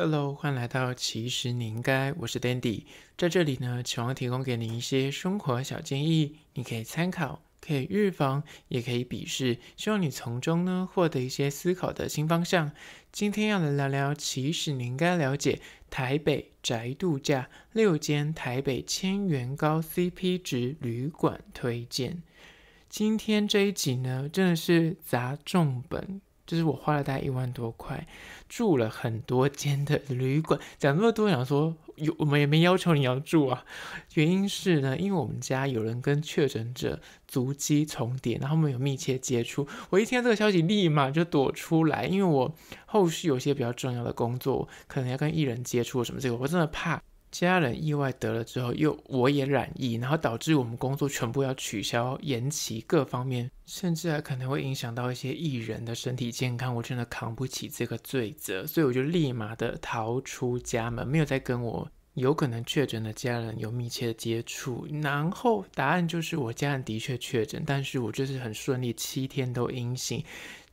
Hello，欢迎来到其实你应该，我是 Dandy，在这里呢，期望提供给你一些生活小建议，你可以参考，可以预防，也可以鄙视，希望你从中呢获得一些思考的新方向。今天要来聊聊，其实你应该了解台北宅度假六间台北千元高 CP 值旅馆推荐。今天这一集呢，真的是砸重本。就是我花了大概一万多块，住了很多间的旅馆。讲那么多，想说有我们也没要求你要住啊。原因是呢，因为我们家有人跟确诊者足迹重叠，然后我们有密切接触。我一听到这个消息，立马就躲出来，因为我后续有些比较重要的工作，可能要跟艺人接触什么这个，我真的怕。家人意外得了之后，又我也染疫，然后导致我们工作全部要取消、延期，各方面，甚至还可能会影响到一些艺人的身体健康。我真的扛不起这个罪责，所以我就立马的逃出家门，没有再跟我有可能确诊的家人有密切的接触。然后答案就是，我家人的确确诊，但是我就是很顺利，七天都阴性。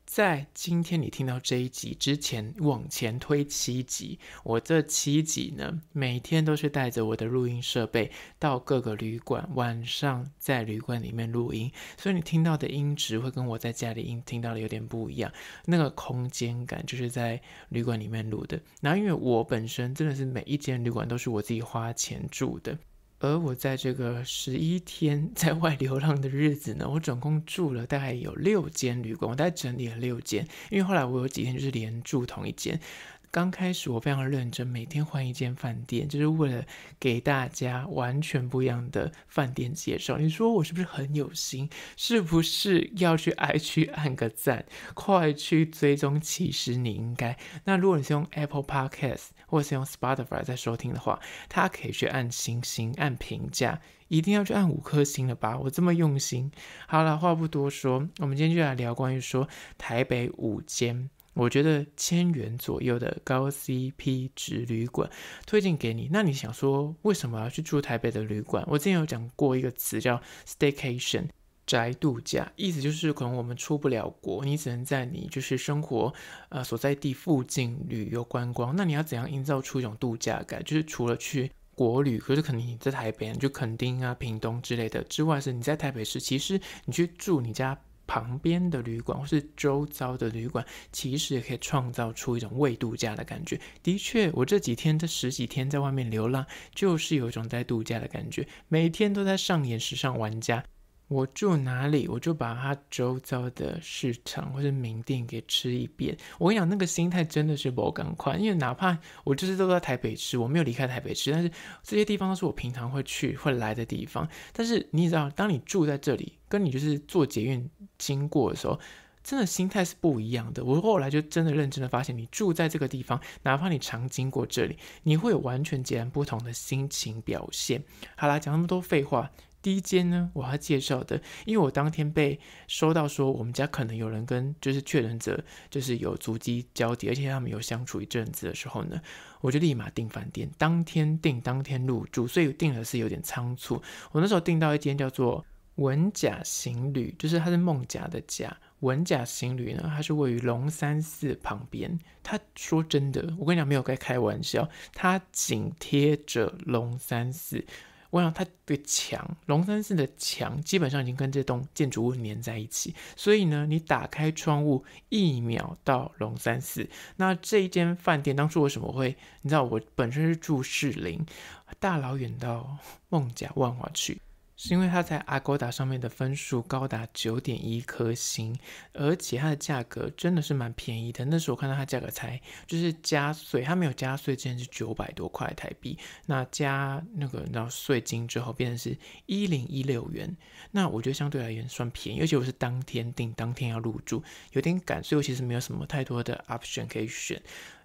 在今天你听到这一集之前，往前推七集，我这七集呢，每天都是带着我的录音设备到各个旅馆，晚上在旅馆里面录音，所以你听到的音质会跟我在家里音听到的有点不一样，那个空间感就是在旅馆里面录的。那因为我本身真的是每一间旅馆都是我自己花钱住的。而我在这个十一天 在外流浪的日子呢，我总共住了大概有六间旅馆，我大概整理了六间，因为后来我有几天就是连住同一间。刚开始我非常认真，每天换一间饭店，就是为了给大家完全不一样的饭店介绍。你说我是不是很有心？是不是要去挨去按个赞，快去追踪？其实你应该。那如果你是用 Apple p o d c a s t 或是用 Spotify 在收听的话，他可以去按星星，按评价，一定要去按五颗星了吧？我这么用心。好了，话不多说，我们今天就来聊关于说台北五间我觉得千元左右的高 CP 值旅馆推荐给你。那你想说为什么要去住台北的旅馆？我之前有讲过一个词叫 Staycation。宅度假，意思就是可能我们出不了国，你只能在你就是生活呃所在地附近旅游观光。那你要怎样营造出一种度假感？就是除了去国旅，可是肯定在台北，就垦丁啊、屏东之类的之外，是你在台北市，其实你去住你家旁边的旅馆或是周遭的旅馆，其实也可以创造出一种未度假的感觉。的确，我这几天这十几天在外面流浪，就是有一种在度假的感觉，每天都在上演时尚玩家。我住哪里，我就把它周遭的市场或者名店给吃一遍。我跟你讲，那个心态真的是魔感快，因为哪怕我就是都在台北吃，我没有离开台北吃，但是这些地方都是我平常会去会来的地方。但是你也知道，当你住在这里，跟你就是坐捷运经过的时候，真的心态是不一样的。我后来就真的认真的发现，你住在这个地方，哪怕你常经过这里，你会有完全截然不同的心情表现。好啦，讲那么多废话。第一间呢，我要介绍的，因为我当天被收到说我们家可能有人跟就是确诊者就是有足迹交集，而且他们有相处一阵子的时候呢，我就立马订饭店，当天订当天入住，所以订的是有点仓促。我那时候订到一间叫做文甲行旅，就是它是孟甲的甲文甲行旅呢，它是位于龙山寺旁边。他说真的，我跟你讲没有在开玩笑，它紧贴着龙山寺。我想它的墙，龙山寺的墙基本上已经跟这栋建筑物粘在一起，所以呢，你打开窗户一秒到龙山寺。那这一间饭店当初为什么会？你知道我本身是住士林，大老远到孟甲万华去，是因为它在 Agoda 上面的分数高达九点一颗星，而且它的价格真的是蛮便宜的。那时候我看到它价格才就是加税，它没有加税之前是九百多块台币，那加那个你知道税金之后变成是一零一六元。那我觉得相对而言算便宜，而且我是当天订，当天要入住，有点赶，所以我其实没有什么太多的 option 可以选。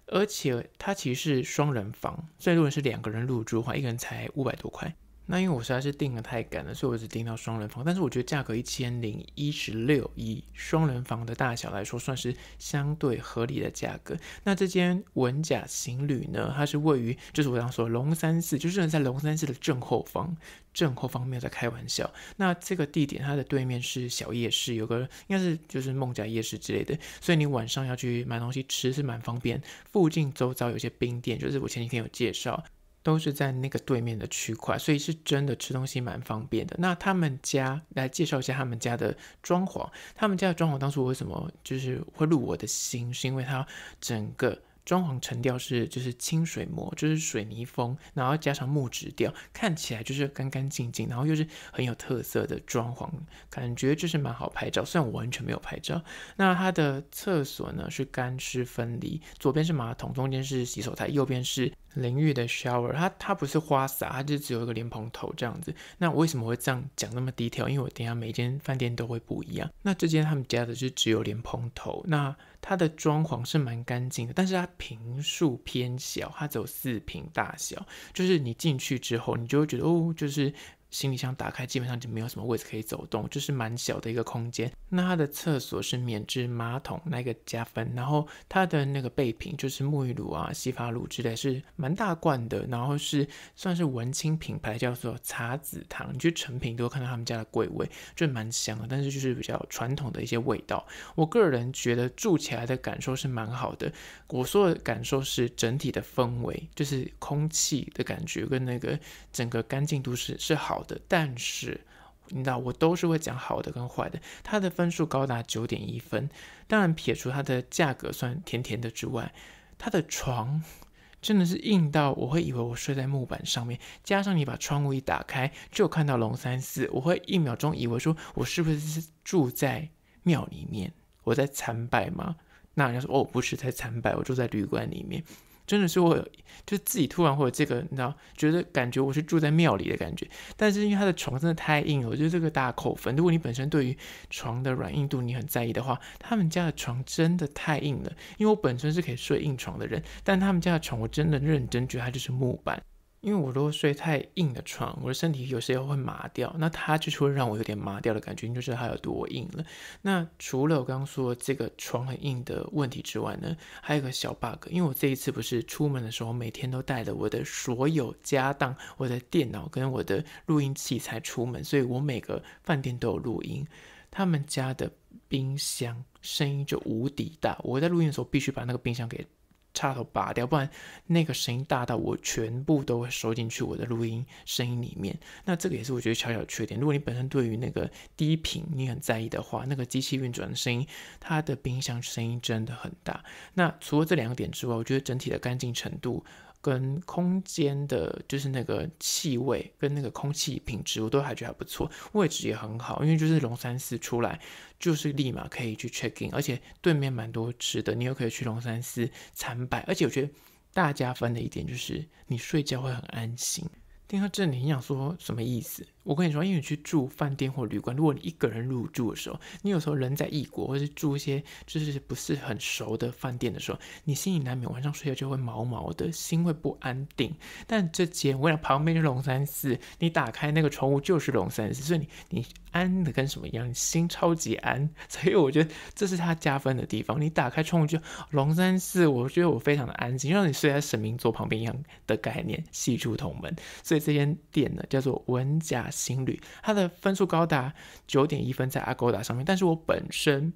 而且它其实是双人房，所以如果是两个人入住的话，一个人才五百多块。那因为我实在是订的太赶了，所以我只订到双人房。但是我觉得价格一千零一十六，以双人房的大小来说，算是相对合理的价格。那这间文甲行旅呢，它是位于就是我刚说龙山寺，就是在龙山寺的正后方，正后方没有在开玩笑。那这个地点它的对面是小夜市，有个应该是就是梦甲夜市之类的，所以你晚上要去买东西吃是蛮方便。附近周遭有些冰店，就是我前几天有介绍。都是在那个对面的区块，所以是真的吃东西蛮方便的。那他们家来介绍一下他们家的装潢，他们家的装潢当初为什么就是会入我的心，是因为它整个。装潢成调是就是清水膜，就是水泥风，然后加上木质调，看起来就是干干净净，然后又是很有特色的装潢，感觉就是蛮好拍照。虽然我完全没有拍照。那它的厕所呢是干湿分离，左边是马桶，中间是洗手台，右边是淋浴的 shower。它它不是花洒，它就只有一个莲蓬头这样子。那我为什么会这样讲那么低调？因为我等下每间饭店都会不一样。那这间他们家的就只有莲蓬头。那它的装潢是蛮干净的，但是它瓶数偏小，它只有四瓶大小。就是你进去之后，你就会觉得哦，就是。行李箱打开，基本上就没有什么位置可以走动，就是蛮小的一个空间。那它的厕所是免治马桶，那个加分。然后它的那个备品，就是沐浴露啊、洗发露之类，是蛮大罐的。然后是算是文青品牌，叫做茶子堂。你去成品都看到他们家的柜位，就蛮香的，但是就是比较传统的一些味道。我个人觉得住起来的感受是蛮好的。我说的感受是整体的氛围，就是空气的感觉跟那个整个干净度是是好。的，但是你知道，我都是会讲好的跟坏的。它的分数高达九点一分，当然撇除它的价格算甜甜的之外，它的床真的是硬到我会以为我睡在木板上面。加上你把窗户一打开，就看到龙三寺，我会一秒钟以为说我是不是住在庙里面？我在参拜吗？那人家说哦，不是在参拜，我住在旅馆里面。真的是我，就自己突然会有这个，你知道，觉得感觉我是住在庙里的感觉。但是因为他的床真的太硬了，我觉得这个大扣分。如果你本身对于床的软硬度你很在意的话，他们家的床真的太硬了。因为我本身是可以睡硬床的人，但他们家的床我真的认真觉得它就是木板。因为我如果睡太硬的床，我的身体有时候会麻掉。那它就是会让我有点麻掉的感觉，你就知道它有多硬了。那除了我刚刚说这个床很硬的问题之外呢，还有个小 bug。因为我这一次不是出门的时候每天都带着我的所有家当、我的电脑跟我的录音器材出门，所以我每个饭店都有录音。他们家的冰箱声音就无敌大，我在录音的时候必须把那个冰箱给。插头拔掉，不然那个声音大到我全部都会收进去我的录音声音里面。那这个也是我觉得小小的缺点。如果你本身对于那个低频你很在意的话，那个机器运转的声音，它的冰箱声音真的很大。那除了这两个点之外，我觉得整体的干净程度。跟空间的，就是那个气味跟那个空气品质，我都还觉得还不错。位置也很好，因为就是龙山寺出来，就是立马可以去 check in，而且对面蛮多吃的，你又可以去龙山寺参拜。而且我觉得大家分的一点就是，你睡觉会很安心。听到这里，你想说什么意思？我跟你说，因为你去住饭店或旅馆，如果你一个人入住的时候，你有时候人在异国，或是住一些就是不是很熟的饭店的时候，你心里难免晚上睡觉就会毛毛的，心会不安定。但这间，我讲旁边是龙山寺，你打开那个窗户就是龙山寺，所以你你安的跟什么一样，心超级安。所以我觉得这是它加分的地方。你打开窗户就龙山寺，我觉得我非常的安心，让你睡在神明座旁边一样的概念，系住同门。所以这间店呢，叫做文甲。心率，它的分数高达九点一分，在阿勾 a 上面。但是我本身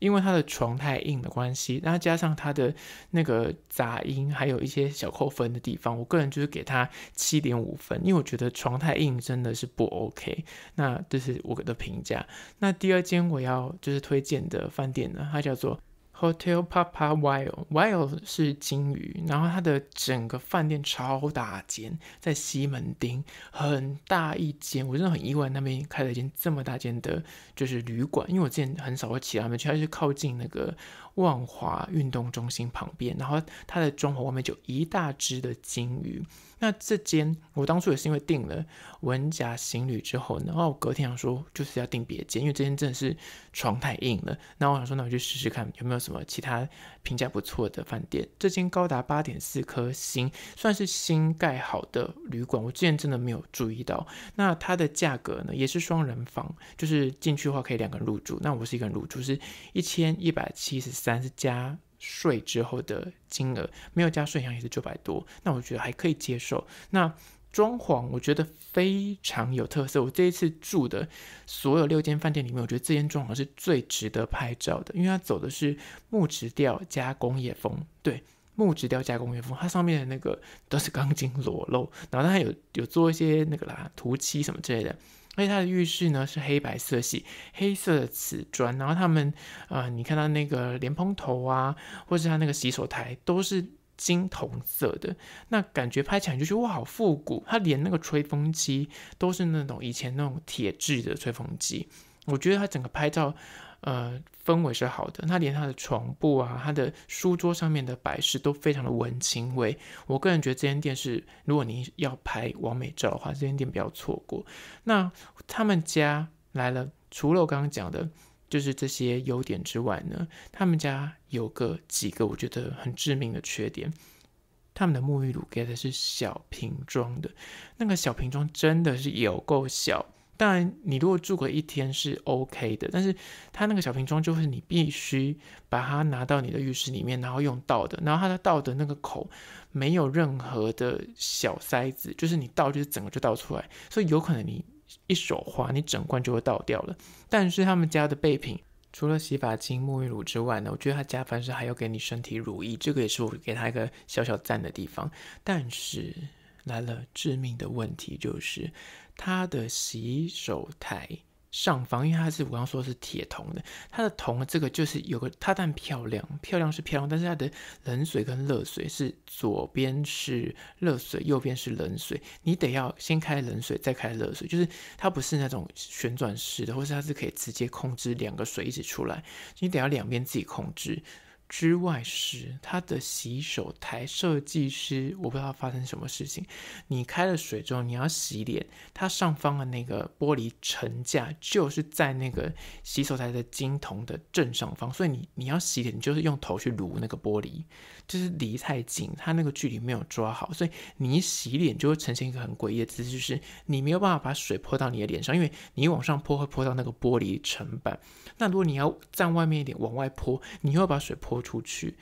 因为它的床太硬的关系，然后加上它的那个杂音，还有一些小扣分的地方，我个人就是给它七点五分，因为我觉得床太硬真的是不 OK。那这是我的评价。那第二间我要就是推荐的饭店呢，它叫做。Hotel Papa w h i l e w h i l e 是鲸鱼，然后它的整个饭店超大间，在西门町很大一间，我真的很意外那边开了一间这么大间的，就是旅馆，因为我之前很少会骑他们去，它是靠近那个。万华运动中心旁边，然后它的中潢外面就一大只的金鱼。那这间我当初也是因为订了文甲行旅之后，然后隔天想说就是要订别间，因为这间真的是床太硬了。那我想说，那我去试试看有没有什么其他。评价不错的饭店，这间高达八点四颗星，算是新盖好的旅馆。我之前真的没有注意到。那它的价格呢？也是双人房，就是进去的话可以两个人入住。那我是一个人入住，是一千一百七十三，是加税之后的金额，没有加税好像也是九百多。那我觉得还可以接受。那装潢我觉得非常有特色。我这一次住的所有六间饭店里面，我觉得这间装潢是最值得拍照的，因为它走的是木质调加工业风。对，木质调加工业风，它上面的那个都是钢筋裸露，然后它有有做一些那个啦涂漆什么之类的。而且它的浴室呢是黑白色系，黑色的瓷砖，然后他们啊，你看到那个莲蓬头啊，或者是他那个洗手台都是。金铜色的那感觉拍起来就是哇，好复古。它连那个吹风机都是那种以前那种铁质的吹风机。我觉得它整个拍照，呃，氛围是好的。那连它的床布啊，它的书桌上面的摆饰都非常的文青味。我个人觉得这间店是，如果你要拍完美照的话，这间店不要错过。那他们家来了，除了我刚刚讲的。就是这些优点之外呢，他们家有个几个我觉得很致命的缺点。他们的沐浴乳给的是小瓶装的，那个小瓶装真的是有够小。当然，你如果住个一天是 OK 的，但是它那个小瓶装就是你必须把它拿到你的浴室里面，然后用倒的，然后它的倒的那个口没有任何的小塞子，就是你倒就是整个就倒出来，所以有可能你。一手花，你整罐就会倒掉了。但是他们家的备品，除了洗发精、沐浴乳之外呢，我觉得他家凡是还要给你身体乳液，这个也是我给他一个小小赞的地方。但是来了致命的问题就是，他的洗手台。上方，因为它是我刚说是铁铜的，它的铜这个就是有个它但漂亮，漂亮是漂亮，但是它的冷水跟热水是左边是热水，右边是冷水，你得要先开冷水，再开热水，就是它不是那种旋转式的，或是它是可以直接控制两个水一直出来，你得要两边自己控制。之外，时它的洗手台设计师我不知道发生什么事情。你开了水之后，你要洗脸，它上方的那个玻璃层架就是在那个洗手台的金铜的正上方，所以你你要洗脸，就是用头去撸那个玻璃。就是离太近，它那个距离没有抓好，所以你一洗脸就会呈现一个很诡异的姿势，就是你没有办法把水泼到你的脸上，因为你往上泼会泼到那个玻璃层板，那如果你要站外面一点往外泼，你又要把水泼出去。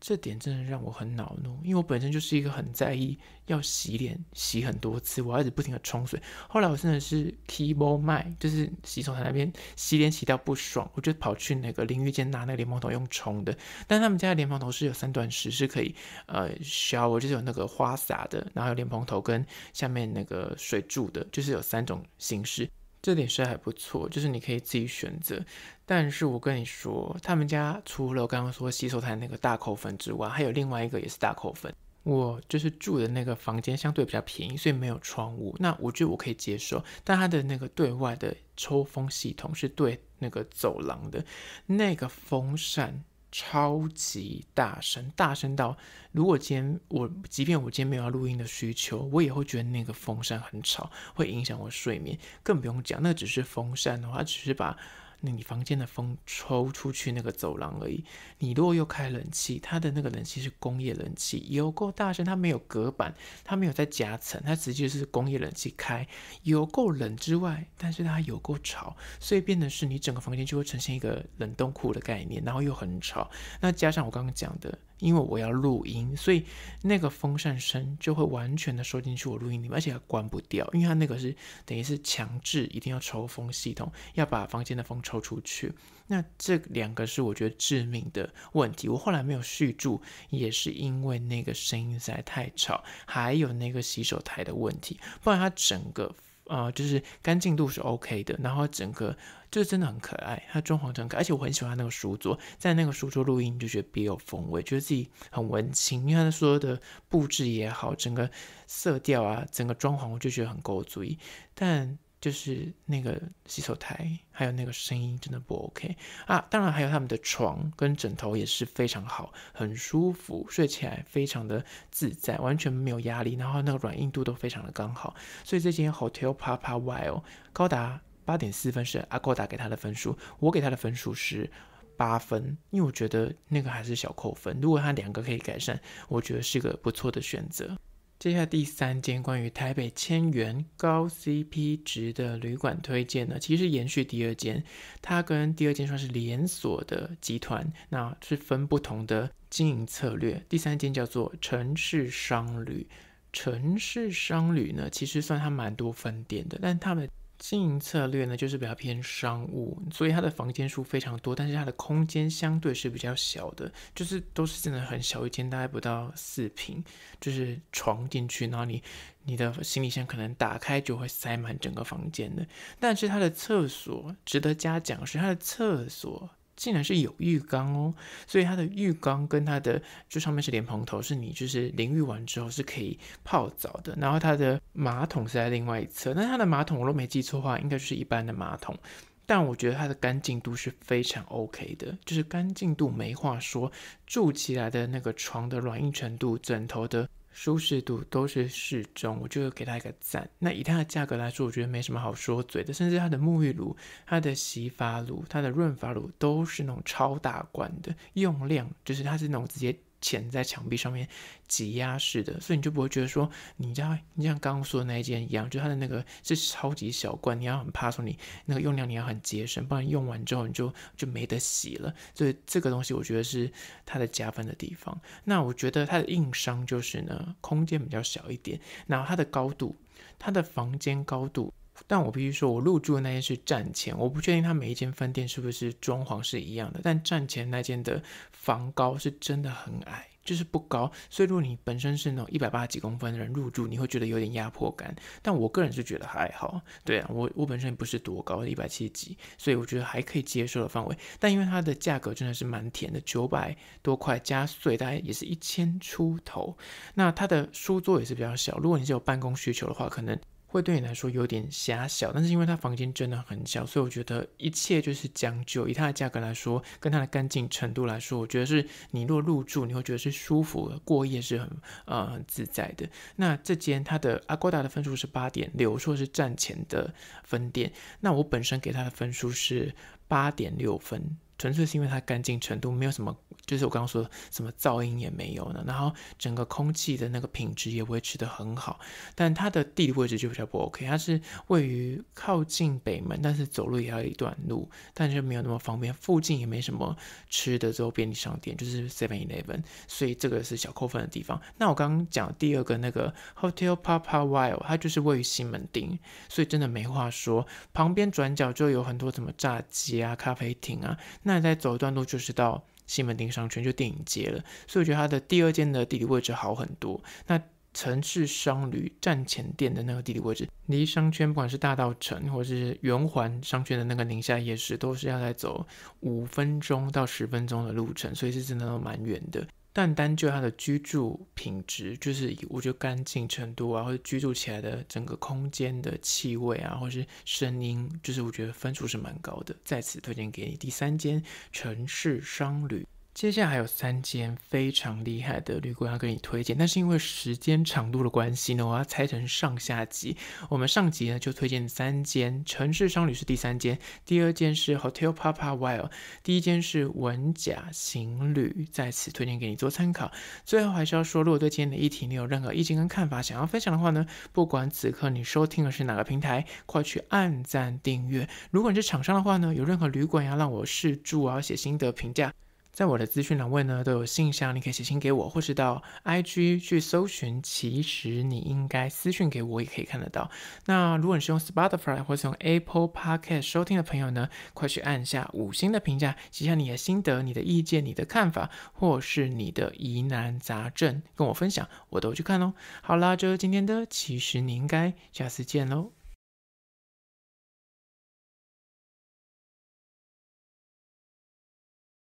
这点真的让我很恼怒，因为我本身就是一个很在意要洗脸洗很多次，我儿子不停的冲水。后来我真的是 keep on my，就是洗手台那边洗脸洗到不爽，我就跑去那个淋浴间拿那个脸蓬头用冲的。但他们家的脸蓬头是有三段式，是可以呃 shower，就是有那个花洒的，然后有脸蓬头跟下面那个水柱的，就是有三种形式。这点是还不错，就是你可以自己选择。但是我跟你说，他们家除了刚刚说洗手台那个大扣分之外，还有另外一个也是大扣分。我就是住的那个房间相对比较便宜，所以没有窗户。那我觉得我可以接受，但它的那个对外的抽风系统是对那个走廊的那个风扇。超级大声，大声到如果今天我，即便我今天没有要录音的需求，我也会觉得那个风扇很吵，会影响我睡眠。更不用讲，那只是风扇的话，只是把。那你房间的风抽出去那个走廊而已，你如果又开冷气，它的那个冷气是工业冷气，有够大声，它没有隔板，它没有在夹层，它直接是工业冷气开，有够冷之外，但是它有够吵，所以变的是你整个房间就会呈现一个冷冻库的概念，然后又很吵，那加上我刚刚讲的。因为我要录音，所以那个风扇声就会完全的收进去我录音里面，而且关不掉，因为它那个是等于是强制一定要抽风系统要把房间的风抽出去。那这两个是我觉得致命的问题。我后来没有续住，也是因为那个声音实在太吵，还有那个洗手台的问题，不然它整个。啊，就是干净度是 OK 的，然后整个就真的很可爱，它装潢整可爱，而且我很喜欢那个书桌，在那个书桌录音就觉得别有风味，觉得自己很文青，因为它所有的布置也好，整个色调啊，整个装潢我就觉得很够主意，但。就是那个洗手台，还有那个声音真的不 OK 啊！当然，还有他们的床跟枕头也是非常好，很舒服，睡起来非常的自在，完全没有压力。然后那个软硬度都非常的刚好，所以这间 Hotel Papa w i l e 高达八点四分是阿高达给他的分数，我给他的分数是八分，因为我觉得那个还是小扣分。如果他两个可以改善，我觉得是个不错的选择。接下来第三间关于台北千元高 CP 值的旅馆推荐呢，其实延续第二间，它跟第二间算是连锁的集团，那是分不同的经营策略。第三间叫做城市商旅，城市商旅呢，其实算它蛮多分店的，但它们。经营策略呢，就是比较偏商务，所以它的房间数非常多，但是它的空间相对是比较小的，就是都是真的很小，一间大概不到四平，就是床进去，然后你你的行李箱可能打开就会塞满整个房间的。但是它的厕所值得嘉奖，是它的厕所。竟然是有浴缸哦，所以它的浴缸跟它的就上面是莲蓬头，是你就是淋浴完之后是可以泡澡的。然后它的马桶是在另外一侧，那它的马桶我都没记错话，应该就是一般的马桶。但我觉得它的干净度是非常 OK 的，就是干净度没话说。住起来的那个床的软硬程度，枕头的。舒适度都是适中，我就给他一个赞。那以它的价格来说，我觉得没什么好说嘴的。甚至它的沐浴露、它的洗发露、它的润发乳都是那种超大罐的，用量就是它是那种直接。潜在墙壁上面挤压式的，所以你就不会觉得说，你家你像刚刚说的那一件一样，就它的那个是超级小罐，你要很怕说你那个用量你要很节省，不然用完之后你就就没得洗了。所以这个东西我觉得是它的加分的地方。那我觉得它的硬伤就是呢，空间比较小一点，然后它的高度，它的房间高度。但我必须说，我入住的那间是站前，我不确定它每一间饭店是不是装潢是一样的，但站前那间的房高是真的很矮，就是不高。所以如果你本身是那种一百八几公分的人入住，你会觉得有点压迫感。但我个人是觉得还好，对啊，我我本身不是多高，一百七十几，所以我觉得还可以接受的范围。但因为它的价格真的是蛮甜的，九百多块加税，大概也是一千出头。那它的书桌也是比较小，如果你是有办公需求的话，可能。会对你来说有点狭小，但是因为它房间真的很小，所以我觉得一切就是将就。以它的价格来说，跟它的干净程度来说，我觉得是你若入住，你会觉得是舒服、过夜是很呃很自在的。那这间它的阿瓜达的分数是八点六，说是站前的分店，那我本身给它的分数是八点六分。纯粹是因为它干净程度没有什么，就是我刚刚说什么噪音也没有呢，然后整个空气的那个品质也维持得很好，但它的地理位置就比较不 OK，它是位于靠近北门，但是走路也要一段路，但是没有那么方便，附近也没什么吃的之后便利商店就是 Seven Eleven，所以这个是小扣分的地方。那我刚刚讲第二个那个 Hotel Papa Wild，它就是位于西门町，所以真的没话说，旁边转角就有很多什么炸鸡啊、咖啡厅啊。那再走一段路就是到西门町商圈，就电影街了。所以我觉得它的第二间的地理位置好很多。那城市商旅站前店的那个地理位置，离商圈不管是大道城或是圆环商圈的那个宁夏夜市，都是要再走五分钟到十分钟的路程，所以是真的蛮远的。但单就它的居住品质，就是以我觉得干净程度啊，或者居住起来的整个空间的气味啊，或是声音，就是我觉得分数是蛮高的，在此推荐给你第三间城市商旅。接下来还有三间非常厉害的旅馆要跟你推荐，但是因为时间长度的关系呢，我要拆成上下集。我们上集呢就推荐三间城市商旅是第三间，第二间是 Hotel Papa Wild，第一间是文甲行旅，在此推荐给你做参考。最后还是要说，如果对今天的议题你有任何意见跟看法，想要分享的话呢，不管此刻你收听的是哪个平台，快去按赞订阅。如果你是厂商的话呢，有任何旅馆要让我试住啊，写心得评价。在我的资讯栏位呢，都有信箱，你可以写信给我，或是到 I G 去搜寻。其实你应该私讯给我，也可以看得到。那如果你是用 Spotify 或是用 Apple Podcast 收听的朋友呢，快去按下五星的评价，写下你的心得、你的意见、你的看法，或是你的疑难杂症，跟我分享，我都去看哦。好啦，就是今天的，其实你应该下次见喽。